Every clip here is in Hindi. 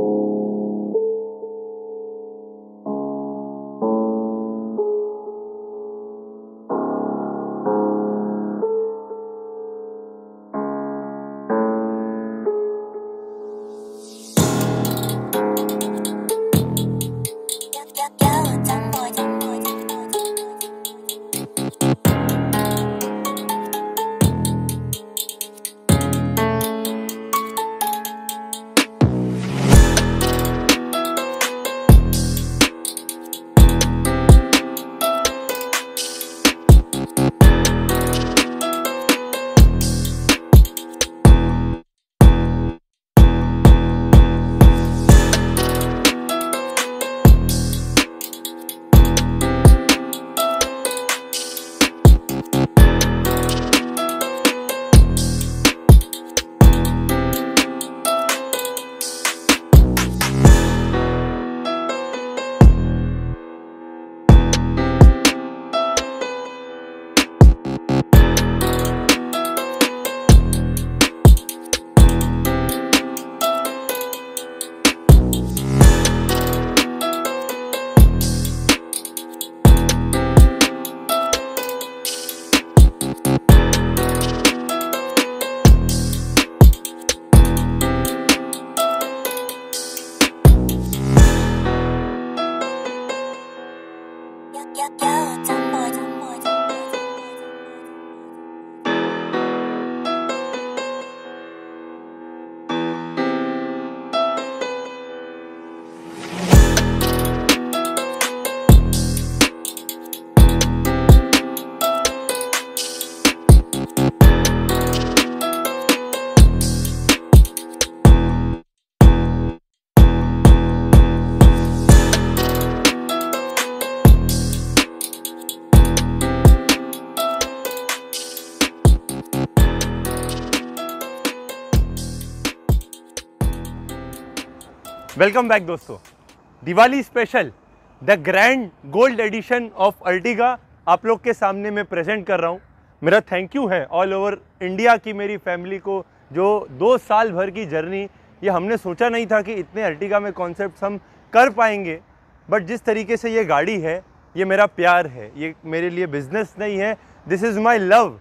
thank you वेलकम बैक दोस्तों Diwali special the grand gold edition of Ertiga आप लोग के सामने मैं प्रेजेंट कर रहा हूँ मेरा थैंक यू है ऑल ओवर इंडिया की मेरी फैमिली को जो दो साल भर की जर्नी ये हमने सोचा नहीं था कि इतने अल्टिगा में कॉन्सेप्ट हम कर पाएंगे बट जिस तरीके से ये गाड़ी है ये मेरा प्यार है ये मेरे लिए बिजनेस नहीं है this is my love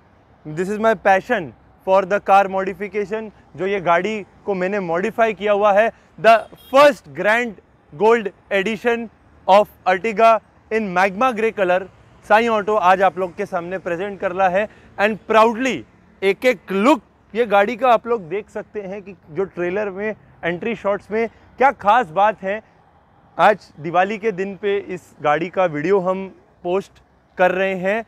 this is my passion for the car modification जो ये गाड़ी को मैंने मॉडिफाई किया हुआ है the first grand gold edition of Ertiga in magma grey colour Sai Auto आज आप लोग के सामने प्रेजेंट कर रहा है एंड प्राउडली एक एक लुक ये गाड़ी का आप लोग देख सकते हैं कि जो ट्रेलर में एंट्री शॉट्स में क्या खास बात है आज दिवाली के दिन पे इस गाड़ी का वीडियो हम पोस्ट कर रहे हैं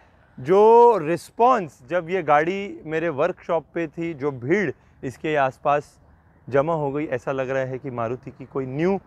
जो रिस्पॉन्स जब ये गाड़ी मेरे वर्कशॉप पे थी जो भीड़ इसके आसपास जमा हो गई ऐसा लग रहा है कि मारुति की कोई न्यू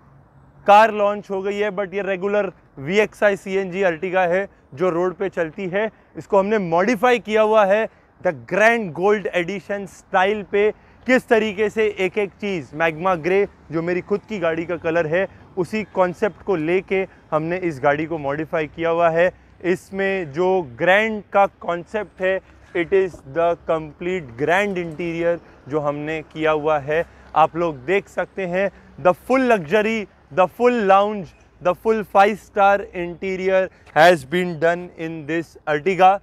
कार लॉन्च हो गई है बट ये regular V X I C N G Ertiga है जो रोड पे चलती है इसको हमने मॉडिफाई किया हुआ है the grand gold edition style पे किस तरीके से एक एक चीज़ मैग्मा ग्रे जो मेरी खुद की गाड़ी का कलर है उसी कॉन्सेप्ट को लेके हमने इस गाड़ी को मॉडिफाई किया हुआ है इसमें जो ग्रैंड का कॉन्सेप्ट है it is the complete grand interior जो हमने किया हुआ है आप लोग देख सकते हैं the full luxury the full lounge the full five star interior has been done in this Ertiga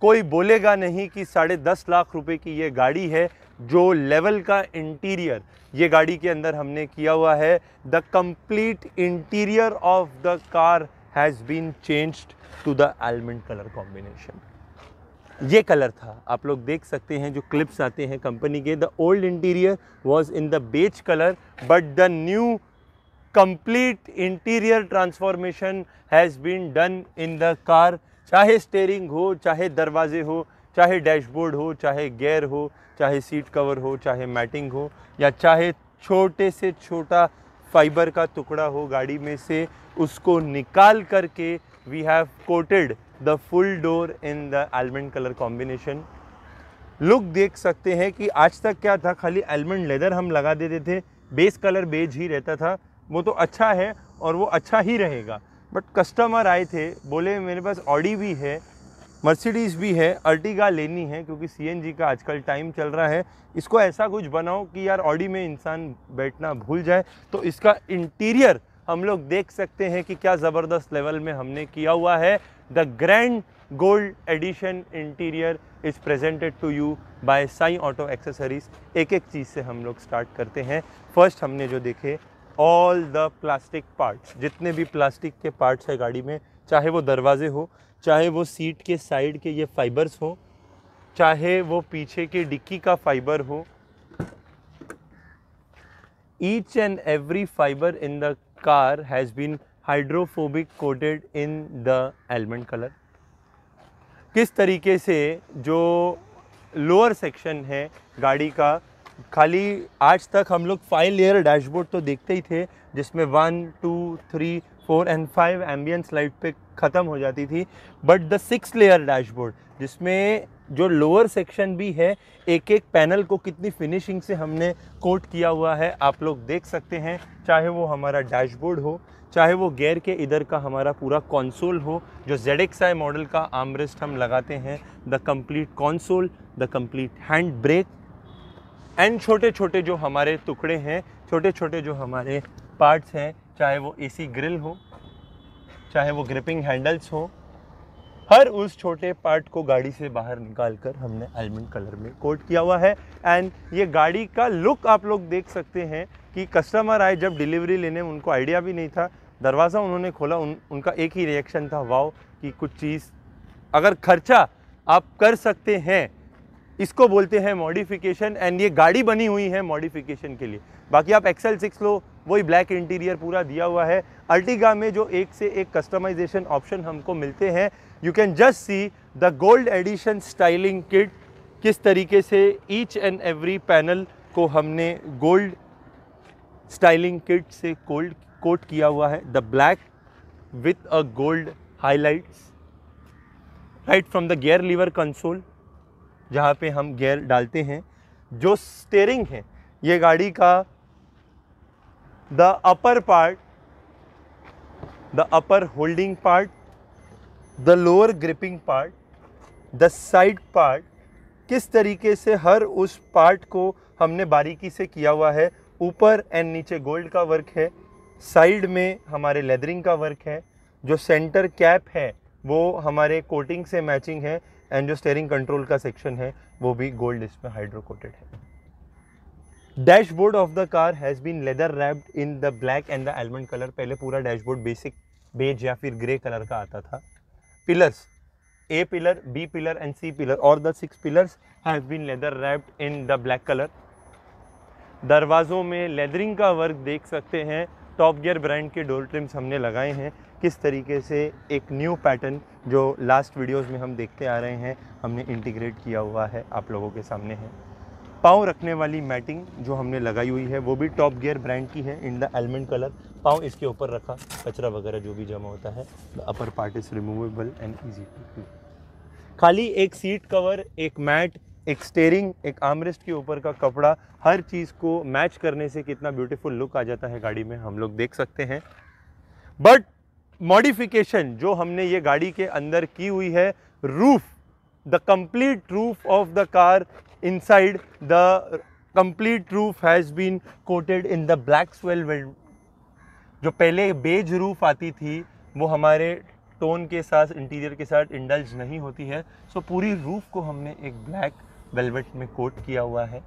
कोई बोलेगा नहीं कि साढ़े दस लाख रुपए की ये गाड़ी है जो लेवल का इंटीरियर ये गाड़ी के अंदर हमने किया हुआ है the complete interior of the car has been changed to the almond colour combination ये कलर था आप लोग देख सकते हैं जो क्लिप्स आते हैं कंपनी के the old interior was in the beige colour but the new complete interior transformation has been done in the car चाहे स्टेयरिंग हो चाहे दरवाजे हो चाहे डैशबोर्ड हो चाहे गेयर हो चाहे सीट कवर हो चाहे मैटिंग हो या चाहे छोटे से छोटा फाइबर का टुकड़ा हो गाड़ी में से उसको निकाल करके we have coated the full door in the almond colour combination look देख सकते हैं कि आज तक क्या था खाली एलमंड लेदर हम लगा देते थे बेस कलर बेज ही रहता था वो तो अच्छा है और वो अच्छा ही रहेगा बट कस्टमर आए थे बोले मेरे पास ऑडी भी है मर्सिडीज़ भी है अर्टिगा लेनी है क्योंकि सी का आजकल टाइम चल रहा है इसको ऐसा कुछ बनाओ कि यार ऑडी में इंसान बैठना भूल जाए तो इसका इंटीरियर हम लोग देख सकते हैं कि क्या ज़बरदस्त लेवल में हमने किया हुआ है the grand gold edition interior is presented to you by Sai Auto accessories एक एक चीज़ से हम लोग स्टार्ट करते हैं फर्स्ट हमने जो देखे ऑल द प्लास्टिक पार्ट्स जितने भी प्लास्टिक के पार्ट्स है गाड़ी में चाहे वो दरवाजे हो चाहे वो सीट के साइड के ये फाइबर्स हो चाहे वो पीछे के डिक्की का फाइबर हो each and every fibre in the car has been hydrophobic coated in the almond colour किस तरीके से जो लोअर सेक्शन है गाड़ी का खाली आज तक हम लोग फाइव लेयर डैशबोर्ड तो देखते ही थे जिसमें one two three four and five ambience light पे ख़त्म हो जाती थी but the six layer dashboard जिसमें जो लोअर सेक्शन भी है एक एक पैनल को कितनी फिनिशिंग से हमने कोट किया हुआ है आप लोग देख सकते हैं चाहे वो हमारा डैशबोर्ड हो चाहे वो गेयर के इधर का हमारा पूरा कॉन्सोल हो जो जेड एक्स आई मॉडल का आमरेस्ट हम लगाते हैं the complete console the complete hand brake and छोटे छोटे जो हमारे टुकड़े हैं छोटे छोटे जो हमारे पार्ट्स हैं चाहे वो एसी ग्रिल हो चाहे वो ग्रिपिंग हैंडल्स हो हर उस छोटे पार्ट को गाड़ी से बाहर निकाल कर हमने आलमंड कलर में कोट किया हुआ है एंड ये गाड़ी का लुक आप लोग देख सकते हैं कि कस्टमर आए जब डिलीवरी लेने में उनको आइडिया भी नहीं था दरवाज़ा उन्होंने खोला उन, उनका एक ही रिएक्शन था वाओ कि कुछ चीज़ अगर खर्चा आप कर सकते हैं इसको बोलते हैं मॉडिफिकेशन एंड ये गाड़ी बनी हुई है मॉडिफिकेशन के लिए बाकी आप एक्सेल सिक्स लो वही ब्लैक इंटीरियर पूरा दिया हुआ है अल्टिगा में जो एक से एक कस्टमाइजेशन ऑप्शन हमको मिलते हैं you can just see the gold edition styling kit किस तरीके से ईच एंड एवरी पैनल को हमने गोल्ड स्टाइलिंग किट से कोल्ड कोट किया हुआ है the black with a gold highlight right from the gear lever console जहाँ पे हम गेयर डालते हैं जो स्टेयरिंग है ये गाड़ी का the upper part, the upper holding part, the lower gripping part, the side part, किस तरीके से हर उस पार्ट को हमने बारीकी से किया हुआ है ऊपर एंड नीचे गोल्ड का वर्क है साइड में हमारे लेदरिंग का वर्क है जो सेंटर कैप है वो हमारे कोटिंग से मैचिंग है एंड जो स्टेयरिंग कंट्रोल का सेक्शन है वो भी गोल्ड इसमें हाइड्रोकोटेड है dashboard of the car has been leather wrapped in the black and the almond colour पहले पूरा डैशबोर्ड बेसिक बेज या फिर ग्रे कलर का आता था pillars A pillar B pillar and C pillar और the six pillars has been leather wrapped in the black colour दरवाज़ों में लेदरिंग का वर्क देख सकते हैं टॉप गियर ब्रांड के डोर ट्रिम्स हमने लगाए हैं किस तरीके से एक न्यू पैटर्न जो लास्ट वीडियोस में हम देखते आ रहे हैं हमने इंटीग्रेट किया हुआ है आप लोगों के सामने है पाँव रखने वाली मैटिंग जो हमने लगाई हुई है वो भी टॉप गियर ब्रांड की है इन द एलमेंट कलर पाँव इसके ऊपर रखा कचरा वगैरह जो भी जमा होता है the upper part is removable and easy to खाली एक सीट कवर एक मैट एक स्टेयरिंग एक आमरेस्ट के ऊपर का कपड़ा हर चीज़ को मैच करने से कितना ब्यूटीफुल लुक आ जाता है गाड़ी में हम लोग देख सकते हैं बट मॉडिफिकेशन जो हमने ये गाड़ी के अंदर की हुई है roof the complete roof of the car inside the complete roof has been coated in the black swell weld जो पहले बेज रूफ आती थी वो हमारे टोन के साथ इंटीरियर के साथ इंडल्ज नहीं होती है सो so, पूरी रूफ को हमने एक ब्लैक वेलवेट में कोट किया हुआ है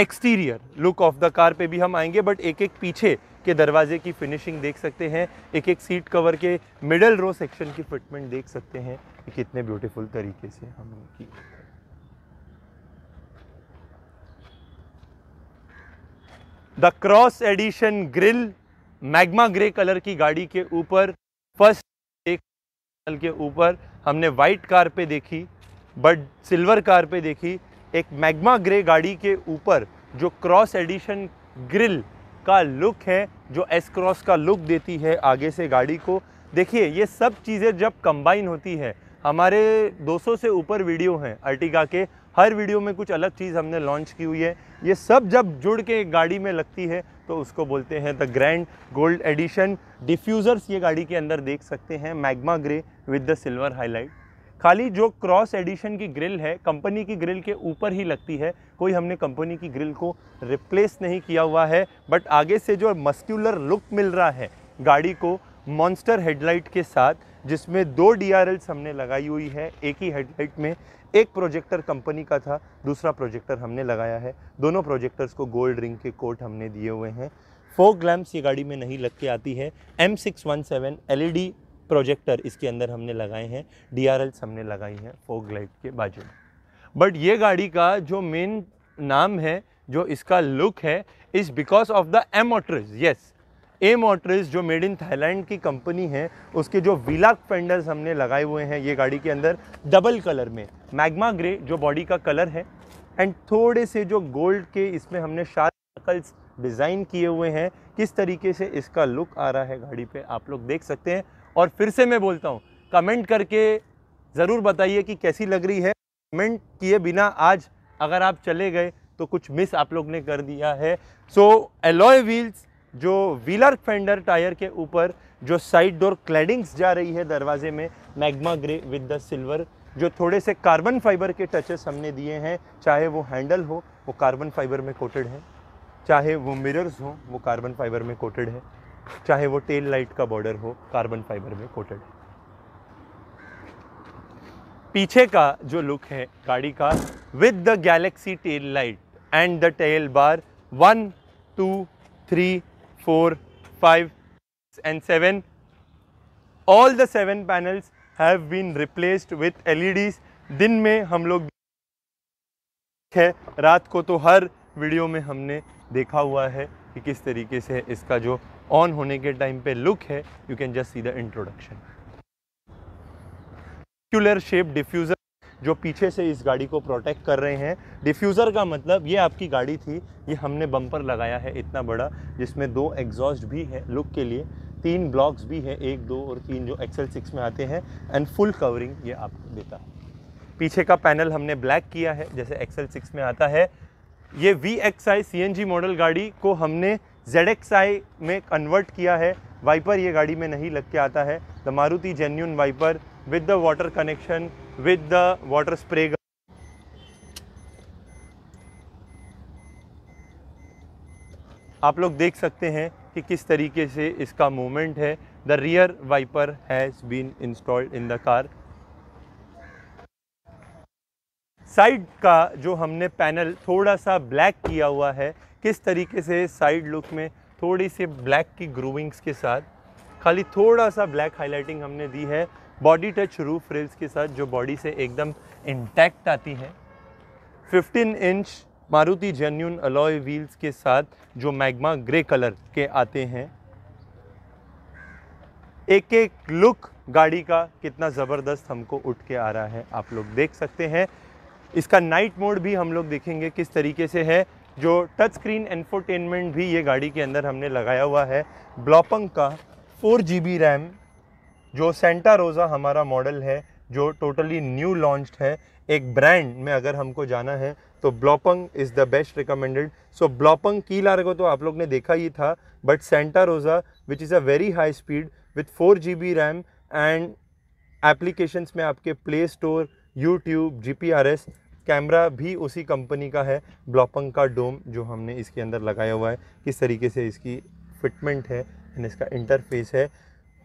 exterior look of the car पे भी हम आएंगे बट एक एक पीछे के दरवाजे की फिनिशिंग देख सकते हैं एक एक सीट कवर के मिडल रो सेक्शन की फिटमेंट देख सकते हैं कितने ब्यूटीफुल तरीके से हमने की the cross edition grille magma grey colour की गाड़ी के ऊपर फर्स्ट एक के ऊपर हमने वाइट कार पे देखी बट सिल्वर कार पे देखी एक मैग्मा ग्रे गाड़ी के ऊपर जो क्रॉस एडिशन ग्रिल का लुक है जो एस क्रॉस का लुक देती है आगे से गाड़ी को देखिए ये सब चीज़ें जब कंबाइन होती है हमारे 200 से ऊपर वीडियो हैं अर्टिगा के हर वीडियो में कुछ अलग चीज़ हमने लॉन्च की हुई है ये सब जब जुड़ के गाड़ी में लगती है तो उसको बोलते हैं the grand gold edition diffusers ये गाड़ी के अंदर देख सकते हैं magma grey with the silver highlight खाली जो क्रॉस एडिशन की ग्रिल है कंपनी की ग्रिल के ऊपर ही लगती है कोई हमने कंपनी की ग्रिल को रिप्लेस नहीं किया हुआ है बट आगे से जो मस्क्यूलर लुक मिल रहा है गाड़ी को मॉन्स्टर हेडलाइट के साथ जिसमें दो डी हमने लगाई हुई है एक ही हेडलाइट में एक प्रोजेक्टर कंपनी का था दूसरा प्रोजेक्टर हमने लगाया है दोनों प्रोजेक्टर्स को गोल्ड रिंग के कोट हमने दिए हुए हैं फोक ग्लैम्स ये गाड़ी में नहीं लग के आती है M six one seven L E D projector इसके अंदर हमने लगाए हैं डी आर एल्स हमने लगाई हैं फोक लाइट के बाजू में बट ये गाड़ी का जो मेन नाम है जो इसका लुक है is because of the motors yes A motors जो मेड इन थाईलैंड की कंपनी है उसके जो विलाक पेंडल्स हमने लगाए हुए हैं ये गाड़ी के अंदर डबल कलर में मैग्मा ग्रे जो बॉडी का कलर है एंड थोड़े से जो गोल्ड के इसमें हमने शार्कल्स डिज़ाइन किए हुए हैं किस तरीके से इसका लुक आ रहा है गाड़ी पे आप लोग देख सकते हैं और फिर से मैं बोलता हूँ कमेंट करके ज़रूर बताइए कि कैसी लग रही है कमेंट किए बिना आज अगर आप चले गए तो कुछ मिस आप लोग ने कर दिया है सो एलॉय व्हील्स जो व्हीलर फेंडर टायर के ऊपर जो साइड डोर क्लैडिंग्स जा रही है दरवाजे में magma grey with the silver जो थोड़े से कार्बन फाइबर के टचेस हमने दिए हैं चाहे वो हैंडल हो वो कार्बन फाइबर में कोटेड है चाहे वो मिरर्स हो वो कार्बन फाइबर में कोटेड है चाहे वो टेल लाइट का बॉर्डर हो कार्बन फाइबर में कोटेड है पीछे का जो लुक है गाड़ी का with the galaxy tail light and the tail bar one two three 4, 5 and 7. All the 7 panels have been replaced with LEDs. दिन में हम लोग है रात को तो हर वीडियो में हमने देखा हुआ है कि किस तरीके से इसका जो ऑन होने के टाइम पे लुक है you can just see the introduction shape diffuser जो पीछे से इस गाड़ी को प्रोटेक्ट कर रहे हैं डिफ्यूज़र का मतलब ये आपकी गाड़ी थी ये हमने बम्पर लगाया है इतना बड़ा जिसमें दो एग्जॉस्ट भी है लुक के लिए तीन ब्लॉक्स भी है एक दो और तीन जो एक्सेल सिक्स में आते हैं एंड फुल कवरिंग ये आपको देता है पीछे का पैनल हमने ब्लैक किया है जैसे एक्सेल सिक्स में आता है ये V X I C N G model गाड़ी को हमने जेड एक्स आई में कन्वर्ट किया है वाइपर ये गाड़ी में नहीं लग के आता है the Maruti genuine wiper with the water connection with the water spray gun. आप लोग देख सकते हैं कि किस तरीके से इसका मूवमेंट है the rear wiper has been installed in the car side का जो हमने पैनल थोड़ा सा ब्लैक किया हुआ है किस तरीके से साइड लुक में थोड़ी सी ब्लैक की ग्रूविंग्स के साथ खाली थोड़ा सा ब्लैक हाईलाइटिंग हमने दी है बॉडी टच रूफ रेल्स के साथ जो बॉडी से एकदम इंटैक्ट आती है 15 inch Maruti genuine alloy wheels के साथ जो मैग्मा ग्रे कलर के आते हैं एक एक लुक गाड़ी का कितना ज़बरदस्त हमको उठ के आ रहा है आप लोग देख सकते हैं इसका नाइट मोड भी हम लोग देखेंगे किस तरीके से है जो टच स्क्रीन एनफोटेनमेंट भी ये गाड़ी के अंदर हमने लगाया हुआ है ब्लॉपंग का फोर जी रैम जो सेंटा रोज़ा हमारा मॉडल है जो टोटली न्यू लॉन्च है एक ब्रांड में अगर हमको जाना है तो Blaupunkt is the best recommended so Blaupunkt की लार को तो आप लोग ने देखा ही था but Santa Rosa which is a very high speed with four G B RAM and applications में आपके Play Store YouTube G P R S camera भी उसी कंपनी का है ब्लॉपंग का डोम जो हमने इसके अंदर लगाया हुआ है किस तरीके से इसकी फिटमेंट है एंड इसका इंटरफेस है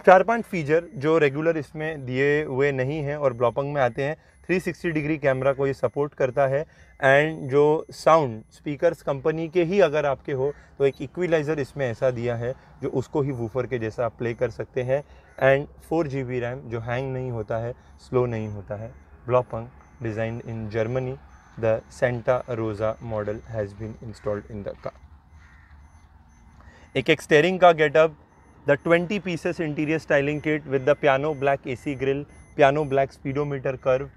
चार पांच फीचर जो रेगुलर इसमें दिए हुए नहीं हैं और ब्लॉपंग में आते हैं 360 डिग्री कैमरा को ये सपोर्ट करता है एंड जो साउंड स्पीकर्स कंपनी के ही अगर आपके हो तो एक इक्विलाइज़र इसमें ऐसा दिया है जो उसको ही वूफर के जैसा आप प्ले कर सकते हैं and four G B RAM जो हैंग नहीं होता है स्लो नहीं होता है Blaupunkt design in Germany the Santa Rosa model has been installed in the car एक एक स्टेयरिंग का getup twenty 20 interior styling kit with the piano black A C grille piano black speedometer curve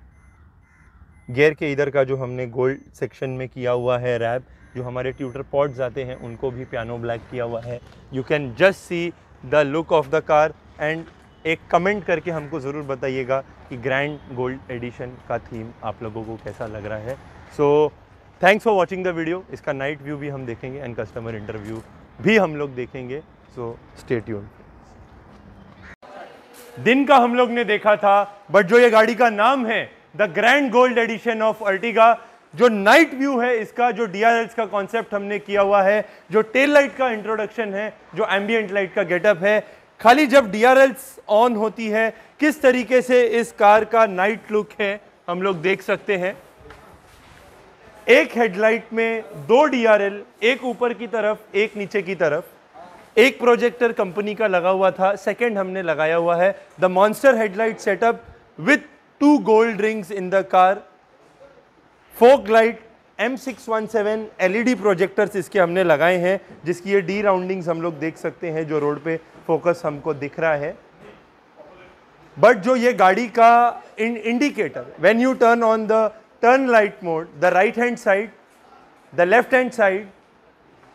gear के इधर का जो हमने गोल्ड सेक्शन में किया हुआ है रैप जो हमारे ट्यूटर पॉट्स आते हैं उनको भी पियानो ब्लैक किया हुआ है you can just see the look of the car and एक कमेंट करके हमको ज़रूर बताइएगा कि ग्रैंड गोल्ड एडिशन का थीम आप लोगों को कैसा लग रहा है so thanks for watching the video इसका नाइट व्यू भी हम देखेंगे एंड कस्टमर इंटरव्यू भी हम लोग देखेंगे सो स्टे ट्यून दिन का हम लोग ने देखा था बट जो ये गाड़ी का नाम है the grand gold edition of Ertiga जो नाइट व्यू है इसका जो डी का कॉन्सेप्ट हमने किया हुआ है जो टेल लाइट का इंट्रोडक्शन है जो एम्बियंट लाइट का गेटअप है खाली जब डी ऑन होती है किस तरीके से इस कार का नाइट लुक है हम लोग देख सकते हैं एक हेडलाइट में दो डी एक ऊपर की तरफ एक नीचे की तरफ एक प्रोजेक्टर कंपनी का लगा हुआ था सेकेंड हमने लगाया हुआ है the monster headlight setup with two gold rings in the car fog light M six one seven L E D projectors इसके हमने लगाए हैं जिसकी ये डी राउंडिंग्स हम लोग देख सकते हैं जो रोड पे फोकस हमको दिख रहा है बट जो ये गाड़ी का इन, indicator when you turn on the turn light mode the right hand side the left hand side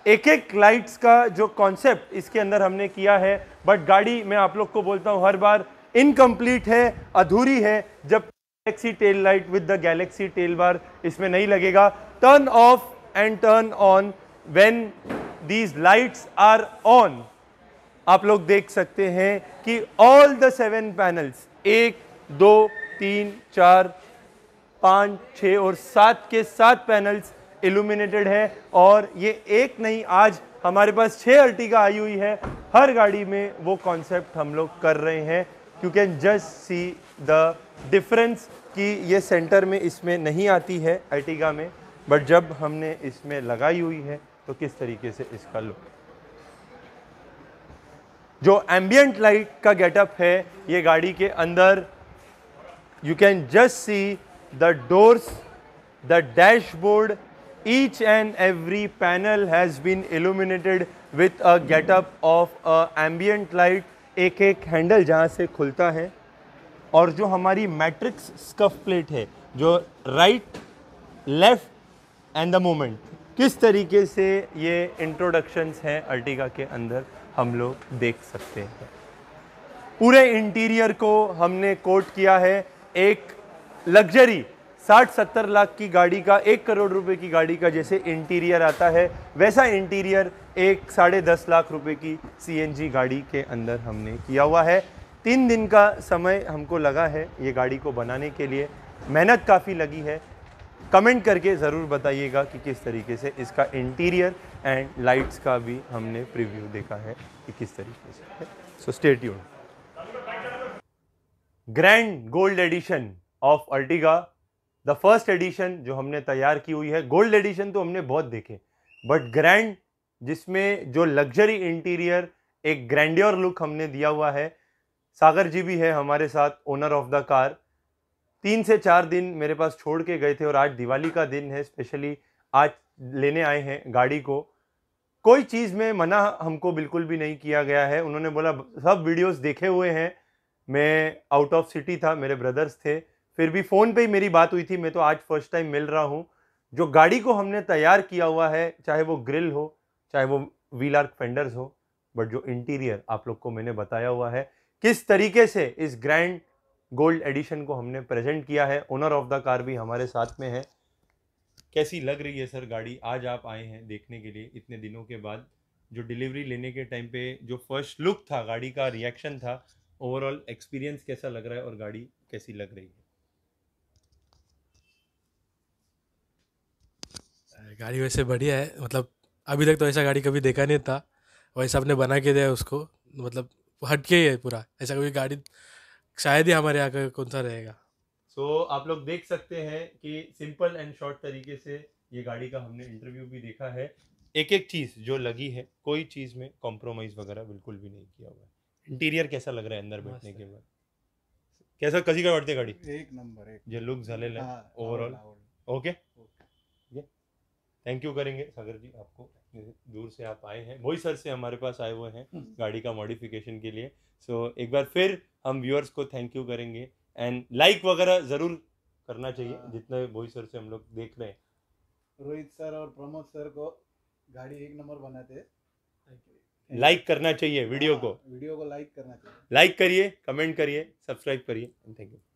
एक एक लाइट्स का जो कॉन्सेप्ट इसके अंदर हमने किया है बट गाड़ी मैं आप लोग को बोलता हूँ हर बार इनकम्प्लीट है अधूरी है जब galaxy tail light with the galaxy tail bar इसमें नहीं लगेगा turn off and turn on when these lights are on आप लोग देख सकते हैं कि ऑल द सेवन पैनल्स एक दो तीन चार पाँच छः और सात के सात पैनल्स इल्यूमिनेटेड है और ये एक नहीं आज हमारे पास छः अर्टिगा आई हुई है हर गाड़ी में वो कॉन्सेप्ट हम लोग कर रहे हैं you can just see the difference कि ये सेंटर में इसमें नहीं आती है अर्टिगा में बट जब हमने इसमें लगाई हुई है तो किस तरीके से इसका लुक जो एम्बियंट लाइट का गेटअप है ये गाड़ी के अंदर you can just see the doors the dashboard each and every panel has been illuminated with a getup of a ambient light एक एक हैंडल जहाँ से खुलता है और जो हमारी मैट्रिक्स स्कफ प्लेट है जो right left and the moment किस तरीके से ये इंट्रोडक्शंस हैं अर्टिगा के अंदर हम लोग देख सकते हैं पूरे इंटीरियर को हमने कोट किया है एक लग्जरी साठ सत्तर लाख की गाड़ी का एक करोड़ रुपए की गाड़ी का जैसे इंटीरियर आता है वैसा इंटीरियर एक साढ़े दस लाख रुपए की सीएनजी गाड़ी के अंदर हमने किया हुआ है तीन दिन का समय हमको लगा है ये गाड़ी को बनाने के लिए मेहनत काफ़ी लगी है कमेंट करके ज़रूर बताइएगा कि किस तरीके से इसका इंटीरियर एंड लाइट्स का भी हमने प्रीव्यू देखा है कि किस तरीके से है so state tune grand gold edition of Ertiga the first edition जो हमने तैयार की हुई है गोल्ड एडिशन तो हमने बहुत देखे बट ग्रैंड जिसमें जो लग्जरी इंटीरियर एक ग्रैंडियर लुक हमने दिया हुआ है सागर जी भी है हमारे साथ ओनर ऑफ द कार तीन से चार दिन मेरे पास छोड़ के गए थे और आज दिवाली का दिन है स्पेशली आज लेने आए हैं गाड़ी को कोई चीज़ में मना हमको बिल्कुल भी नहीं किया गया है उन्होंने बोला सब वीडियोस देखे हुए हैं मैं आउट ऑफ सिटी था मेरे ब्रदर्स थे फिर भी फ़ोन पे ही मेरी बात हुई थी मैं तो आज फर्स्ट टाइम मिल रहा हूँ जो गाड़ी को हमने तैयार किया हुआ है चाहे वो ग्रिल हो चाहे वो व्हील आर्क फेंडर्स हो बट जो इंटीरियर आप लोग को मैंने बताया हुआ है किस तरीके से इस ग्रैंड गोल्ड एडिशन को हमने प्रेजेंट किया है ओनर ऑफ द कार भी हमारे साथ में है कैसी लग रही है सर गाड़ी आज आप आए हैं देखने के लिए इतने दिनों के बाद जो डिलीवरी लेने के टाइम पे जो फर्स्ट लुक था गाड़ी का रिएक्शन था ओवरऑल एक्सपीरियंस कैसा लग रहा है और गाड़ी कैसी लग रही है गाड़ी वैसे बढ़िया है मतलब अभी तक तो ऐसा गाड़ी कभी देखा नहीं था वैसा आपने बना के दिया उसको मतलब हटके ही है पूरा ऐसा कभी गाड़ी शायद ही हमारे यहाँ का कौन सा रहेगा सो so, आप लोग देख सकते हैं कि सिंपल एंड शॉर्ट तरीके से ये गाड़ी का हमने इंटरव्यू भी देखा है एक एक चीज़ जो लगी है कोई चीज़ में कॉम्प्रोमाइज़ वगैरह बिल्कुल भी नहीं किया हुआ इंटीरियर कैसा लग रहा है अंदर बैठने के बाद कैसा कसी का बैठते गाड़ी एक नंबर जो look overall okay thank you करेंगे सागर जी आपको दूर से आप आए हैं मोई सर से हमारे पास आए हुए हैं हम्म। गाड़ी का मॉडिफिकेशन के लिए सो so, एक बार फिर हम व्यूअर्स को थैंक यू करेंगे एंड लाइक वगैरह ज़रूर करना चाहिए हाँ। जितने मोई सर से हम लोग देख रहे हैं रोहित सर और प्रमोद सर को गाड़ी एक नंबर बनाते हैं लाइक करना चाहिए वीडियो हाँ, को वीडियो को लाइक करना चाहिए लाइक करिए कमेंट करिए सब्सक्राइब करिए थैंक यू